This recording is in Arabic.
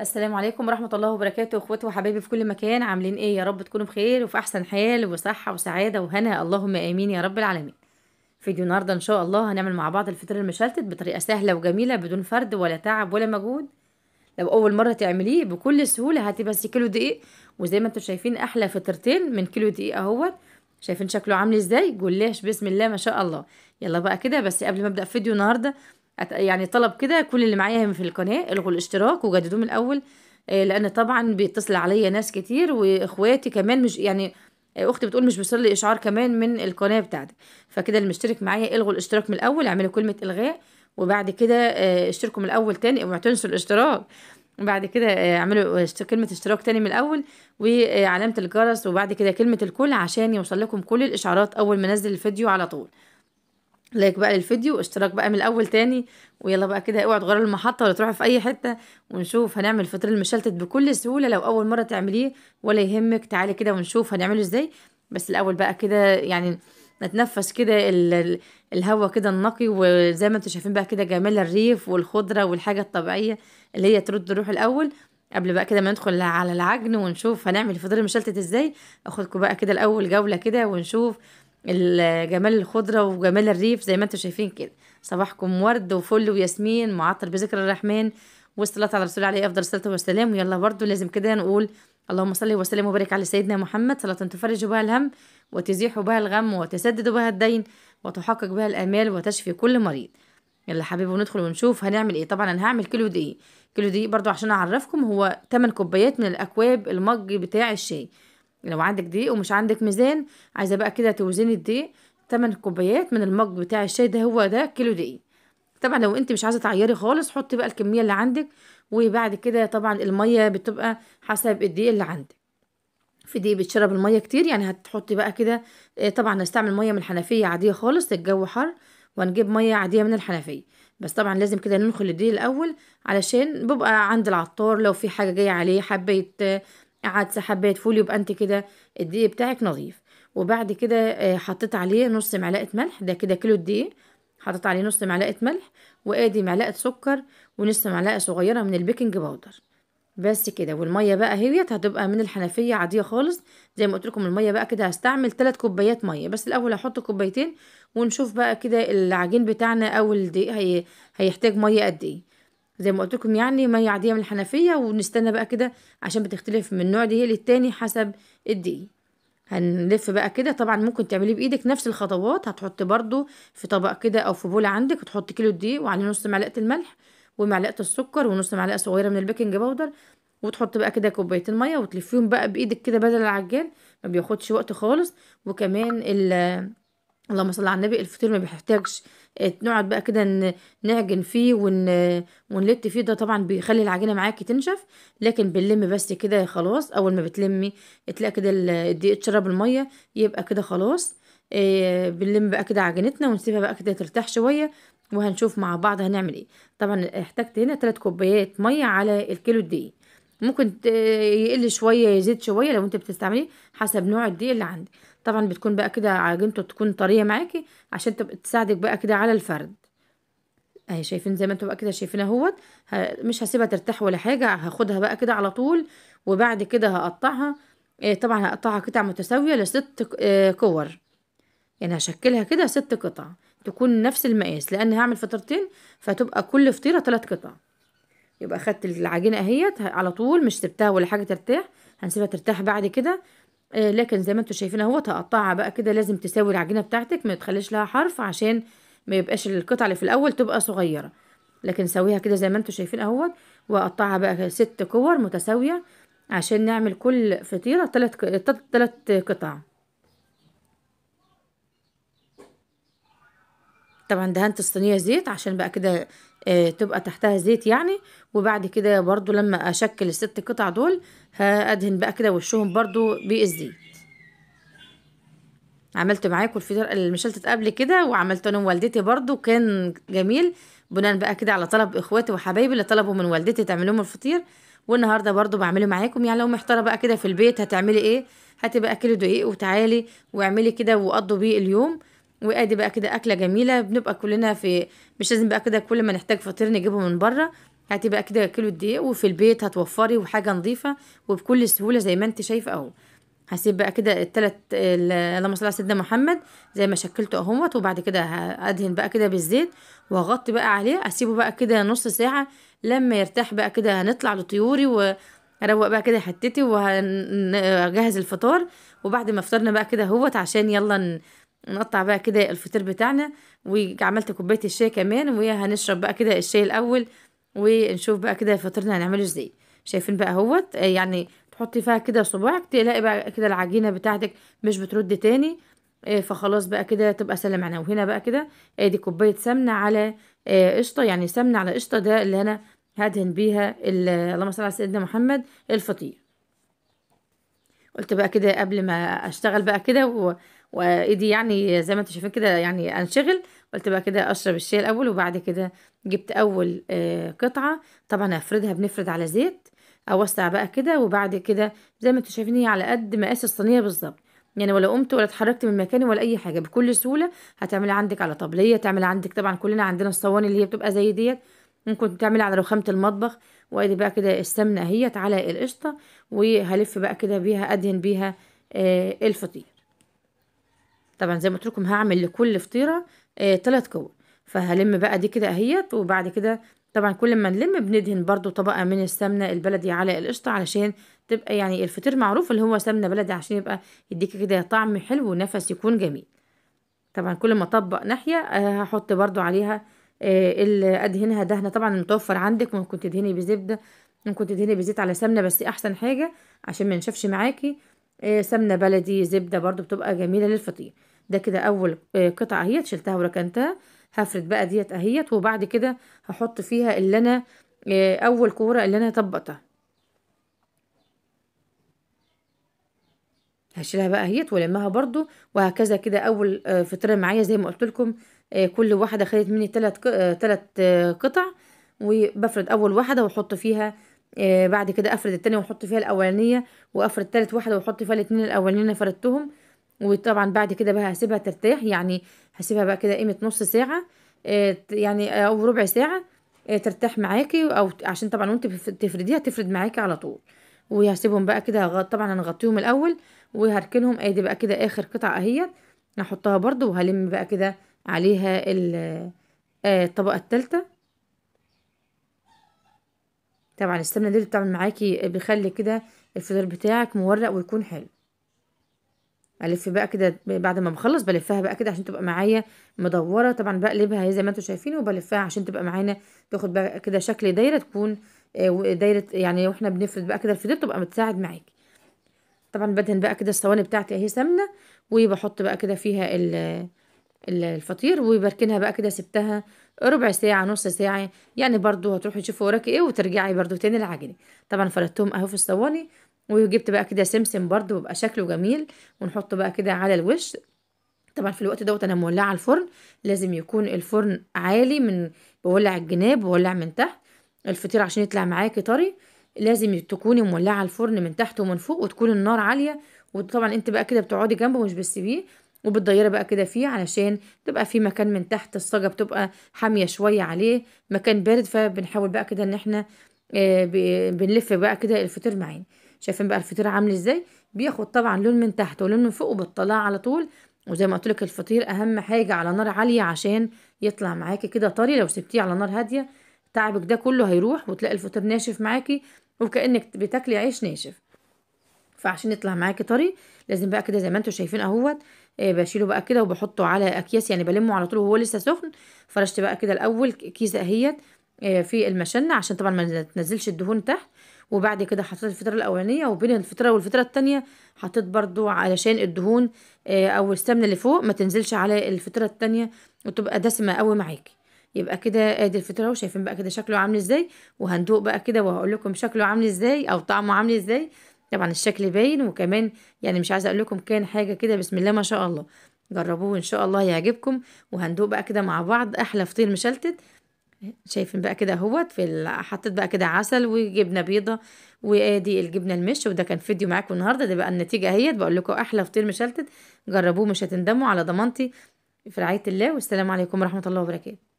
السلام عليكم ورحمة الله وبركاته اخواتي وحبايبي في كل مكان عاملين ايه يا رب تكونوا بخير وفي احسن حال وصحة وسعادة وهنا اللهم امين يا رب العالمين فيديو النهاردة ان شاء الله هنعمل مع بعض الفطير المشلتت بطريقة سهلة وجميلة بدون فرد ولا تعب ولا مجهود لو اول مرة تعمليه بكل سهولة هاتي بس كيلو دقيق وزي ما انتم شايفين احلى فطرتين من كيلو دقيق اهوت شايفين شكله عامل ازاي قوليش بسم الله ما شاء الله يلا بقى كده بس قبل ما ابدا فيديو النهارده يعني طلب كده كل اللي معايا في القناه الغوا الاشتراك وجددوه من الاول آه، لان طبعا بيتصل عليا ناس كتير واخواتي كمان مش يعني آه، اختي بتقول مش بيوصل لي اشعار كمان من القناه بتاعتي فكده اللي مشترك معايا الغوا الاشتراك من الاول اعملوا كلمه الغاء وبعد كده آه، اشتركوا من الاول تاني اوعوا تنسوا الاشتراك وبعد كده اعملوا كلمة اشتراك تاني من الأول وعلامة الجرس وبعد كده كلمة الكل عشان يوصل لكم كل الإشعارات أول ما أنزل الفيديو على طول لايك بقى للفيديو واشتراك بقى من الاول تاني ويلا بقى كده اوعى تغيروا المحطه ولا تروحوا في اي حته ونشوف هنعمل فطير المشلتت بكل سهوله لو اول مره تعمليه ولا يهمك تعالي كده ونشوف هنعمله ازاي بس الاول بقى كده يعني نتنفس كده الهوا كده النقي وزي ما انتم شايفين بقى كده جمال الريف والخضره والحاجه الطبيعيه اللي هي ترد الروح الاول قبل بقى كده ما ندخل على العجن ونشوف هنعمل الفطير المشلتت ازاي اخدكم بقى كده الاول جوله كده ونشوف جمال الخضرة وجمال الريف زي ما انتم شايفين كده صباحكم ورد وفل وياسمين معطر بذكر الرحمن والصلاة على رسول عليه أفضل الصلاة والسلام ويلا برضو لازم كده نقول اللهم صل وسلم وبارك على سيدنا محمد صلاة تفرج بها الهم وتزيح بها الغم وتسدد بها الدين وتحقق بها الآمال وتشفي كل مريض يلا حبيبي وندخل ونشوف هنعمل ايه طبعا انا هعمل كيلو دقيق كيلو دقيق برضو عشان اعرفكم هو 8 كوبايات من الاكواب المج بتاع الشاي لو عندك دقيق ومش عندك ميزان عايزه بقى كده توزني الدقيق تمن كوبايات من المج بتاع الشاي ده هو ده كيلو دقيق طبعا لو انت مش عايزه تعيري خالص حطي بقى الكميه اللي عندك وبعد كده طبعا الميه بتبقى حسب الدقيق اللي عندك في دقيق بتشرب الميه كتير يعني هتحطي بقى كده آه، طبعا هستعمل ميه من الحنفيه عاديه خالص الجو حر وهنجيب ميه عاديه من الحنفيه بس طبعا لازم كده ننخل الدقيق الاول علشان بيبقى عند العطار لو في حاجه جايه عليه حبايه آه، قعد سحبات فول يبقى انت كده الدقيق بتاعك نظيف وبعد كده آه، حطيت عليه نص معلقه ملح ده كده كيلو الدقيق حطيت عليه نص معلقه ملح وادي معلقه سكر ونص معلقه صغيره من البيكنج باودر بس كده والميه بقى اهيت هتبقى من الحنفيه عاديه خالص زي ما قلت لكم الميه بقى كده هستعمل 3 كوبايات ميه بس الاول هحط كوبايتين ونشوف بقى كده العجين بتاعنا او الدقيق هي... هيحتاج ميه قد ايه زي ما قلت لكم يعني ميه عاديه من الحنفيه ونستنى بقى كده عشان بتختلف من نوع دقيق للتاني حسب الدقيق هنلف بقى كده طبعا ممكن تعمليه بايدك نفس الخطوات هتحط برضو في طبق كده او في بوله عندك تحط كيلو دقيق وعليه نص معلقه الملح ومعلقه السكر ونص معلقه صغيره من البيكنج باودر وتحط بقى كده كوبايتين ميه وتلفيهم بقى بايدك كده بدل العجان ما بياخدش وقت خالص وكمان ال اللهم صل على النبي الفطير ما بيحتاجش آه، نقعد بقى كده نعجن فيه ون... ونلت فيه ده طبعا بيخلي العجينه معاكي تنشف لكن بنلم بس كده خلاص اول ما بتلمي تلاقي كده الدقيق اتشرب الميه يبقى كده خلاص آه، بنلم بقى كده عجينتنا ونسيبها بقى كده ترتاح شويه وهنشوف مع بعض هنعمل ايه طبعا احتجت هنا تلات كوبايات ميه على الكيلو الدقيق ممكن يقل شويه يزيد شويه لو انت بتستعمليه حسب نوع الدقيق اللي عندك طبعا بتكون بقى كده عجينته تكون طريه معاكي عشان تبقى تساعدك بقى كده على الفرد اهي شايفين زي ما انتوا بقى كده شايفين اهوت مش هسيبها ترتاح ولا حاجه هاخدها بقى كده على طول وبعد كده هقطعها ايه طبعا هقطعها قطع متساويه لست آه، كور يعني هشكلها كده ست قطع تكون نفس المقاس لان هعمل فطرتين فتبقى كل فطيره ثلاث قطع يبقى خدت العجينه اهيت على طول مش سبتها ولا حاجه ترتاح هنسيبها ترتاح بعد كده آه لكن زي ما انتوا شايفين اهو تقطعها بقى كده لازم تساوي العجينه بتاعتك ما تخليش لها حرف عشان ما يبقاش القطعه اللي في الاول تبقى صغيره لكن سويها كده زي ما انتوا شايفين اهوت واقطعها بقى ست كور متساويه عشان نعمل كل فطيره تلت تلات قطع طبعا دهنت الصينيه زيت عشان بقى كده آه تبقى تحتها زيت يعني وبعد كده برضو لما اشكل الست قطع دول هادهن بقى كده وشهم برضو بالزيت عملت معاكم الفطير مشلتت قبل كده وعملته انا ووالدتي برضو كان جميل بناء بقى كده على طلب اخواتي وحبايبي اللي طلبوا من والدتي تعمل لهم الفطير والنهارده برضو بعمله معاكم يعني لو محتاره بقى كده في البيت هتعملي ايه هاتي بقى كيلو دقيق وتعالي واعملي كده وقضوا بيه اليوم وادي بقى كده اكله جميله بنبقى كلنا في مش لازم بقى كده كل ما نحتاج فطير نجيبه من بره هاتي بقى كده كيلو دقيق وفي البيت هتوفري وحاجه نظيفه وبكل سهوله زي ما انت شايفه اهو هسيب بقى كده التلات اللهم صل على سيدنا محمد زي ما شكلته اهوت وبعد كده ادهن بقى كده بالزيت واغطي بقى عليه اسيبه بقى كده نص ساعه لما يرتاح بقى كده هنطلع لطيوري و اروق بقى كده حتتي وهجهز الفطار وبعد ما فطرنا بقى كده اهوت عشان يلا نقطع بقى كده الفطير بتاعنا وعملت كوبايه الشاي كمان وهنشرب بقى كده الشاي الاول ونشوف بقى كده فطيرنا هنعمله ازاي شايفين بقى اهوت آه، يعني تحطي فيها كده صباعك تلاقي بقى كده العجينه بتاعتك مش بترد تاني آه، فخلاص بقى كده تبقى سلم عنها وهنا بقى كده ادي آه، كوبايه سمنه على قشطه يعني سمنه على قشطه ده اللي انا هدهن بيها اللهم صل على سيدنا محمد الفطير قلت بقى كده قبل ما اشتغل بقى كده وايدي يعني زي ما انتوا شايفين كده يعني انشغل قلت بقى كده اشرب الشاي الاول وبعد كده جبت اول آه، قطعه طبعا هفردها بنفرد على زيت اوسع بقى كده وبعد كده زي ما انتوا شايفين هي على قد مقاس الصينيه بالظبط يعني ولا قمت ولا اتحركت من مكاني ولا اي حاجه بكل سهوله هتعملها عندك على طبليه تعملها عندك طبعا كلنا عندنا الصواني اللي هي بتبقى زي ديت ممكن تعملها على رخامه المطبخ وادي بقى كده السمنه اهيت على القشطه وهلف بقى كده بيها ادهن بيها آه، الفطير طبعا زي ما قلت لكم هعمل لكل فطيره آه تلات كور فهلم بقى دي كده اهيت وبعد كده طبعا كل ما نلم بندهن برضو طبقه من السمنه البلدي على القشطه علشان تبقى يعني الفطير معروف اللي هو سمنه بلدي عشان يبقى يديكي كده طعم حلو ونفس يكون جميل طبعا كل ما اطبق ناحيه آه، هحط برضو عليها آه، اللي ادهنها دهنه طبعا متوفر عندك ممكن تدهني بزبده ممكن تدهني بزيت على سمنه بس احسن حاجه عشان ما نشفش معاكي آه، سمنه بلدي زبده برضو بتبقى جميله للفطير ده كده اول آه، قطعه اهيت شلتها وركنتها هفرد بقى ديت اهيت وبعد كده هحط فيها اللي انا آه، اول كوره اللي انا طبقتها هشيلها بقى اهيت ولمها برضو وهكذا كده اول آه، فطيره معايا زي ما قلت لكم كل واحده خدت مني ثلاث ثلاث قطع وبفرد اول واحده واحط فيها بعد كده افرد التانية واحط فيها الاولانيه وافرد تالت واحده واحط فيها الاتنين الاولانيين فردتهم وطبعا بعد كده بقى هسيبها ترتاح يعني هسيبها بقى كده قيمه نص ساعه آه، يعني او ربع ساعه آه، ترتاح معاكي او عشان طبعا وانت تفرديها تفرد معاكي على طول وهسيبهم بقى كده طبعا هنغطيهم الاول وهركنهم ادي آه، بقى كده اخر قطعه اهيت هحطها برده وهلم بقى كده عليها الطبقه الثالثه طبعا السمنه دي بتعمل معاكي بيخلي كده الفطير بتاعك مورق ويكون حلو الف بقى كده بعد ما بخلص بلفها بقى كده عشان تبقى معايا مدوره طبعا بقلبها زي ما انتم شايفين وبلفها عشان تبقى معانا تاخد بقى كده شكل دايره تكون آه، دايره يعني واحنا بنفرد بقى كده الفضيه تبقى بتساعد معاكي طبعا بدهن بقى كده الصواني بتاعتي اهي سمنه وبحط بقى كده فيها ال الفطير وبركنها بقى كده سبتها ربع ساعة نص ساعة يعني برضو هتروحي تشوفي وراكي ايه وترجعي برضو تاني العجينة طبعا فردتهم اهو في الصواني وجبت بقى كده سمسم برده بيبقى شكله جميل ونحطه بقى كده على الوش طبعا في الوقت دوت انا مولعه الفرن لازم يكون الفرن عالي من بولع الجناب بولع من تحت الفطير عشان يطلع معاكي طري لازم تكوني مولعه الفرن من تحت ومن فوق وتكون النار عاليه وطبعا انت بقى كده بتقعدي جنبه مش بتسيبيه وبتضيري بقى كده فيه علشان تبقى في مكان من تحت الصاجه بتبقى حاميه شويه عليه مكان بارد فبنحاول بقى كده ان احنا آه، بنلف بقى كده الفطير معانا شايفين بقى الفطير عامل ازاي بياخد طبعا لون من تحت ولون من فوق وبتطلعه على طول وزي ما قلتلك الفطير اهم حاجه على نار عاليه عشان يطلع معاكي كده طري لو سبتيه على نار هاديه تعبك ده كله هيروح وتلاقي الفطير ناشف معاكي وكانك بتاكلي عيش ناشف فعشان يطلع معاكي طري لازم بقى كده زي ما انتم شايفين اهوت آه، بشيله بقى كده وبحطه على اكياس يعني بلمه على طول وهو لسه سخن فرشت بقى كده الاول كيسه اهيت آه، في المشنه عشان طبعا ما تنزلش الدهون تحت وبعد كده حطيت الفطيره الاولانيه وبين الفطيره والفطيره التانية حطيت برضو علشان الدهون آه، او السمنه اللي فوق ما تنزلش على الفطيره التانية وتبقى دسمه قوي معاكي يبقى كده ادي الفطيره وشايفين بقى كده شكله عامل ازاي وهندوق بقى كده وهقول لكم شكله عامل ازاي او طعمه عامل ازاي طبعا الشكل باين وكمان يعني مش عايزه اقول لكم كان حاجه كده بسم الله ما شاء الله جربوه ان شاء الله يعجبكم وهندوق بقى كده مع بعض احلى فطير مشلتت شايفين بقى كده اهوت في حطيت بقى كده عسل وجبنه بيضه وادي الجبنه المش وده كان فيديو معاكم النهارده ده بقى النتيجه اهيت بقول لكم احلى فطير مشلتت جربوه مش هتندموا على ضمانتي في رعايه الله والسلام عليكم ورحمه الله وبركاته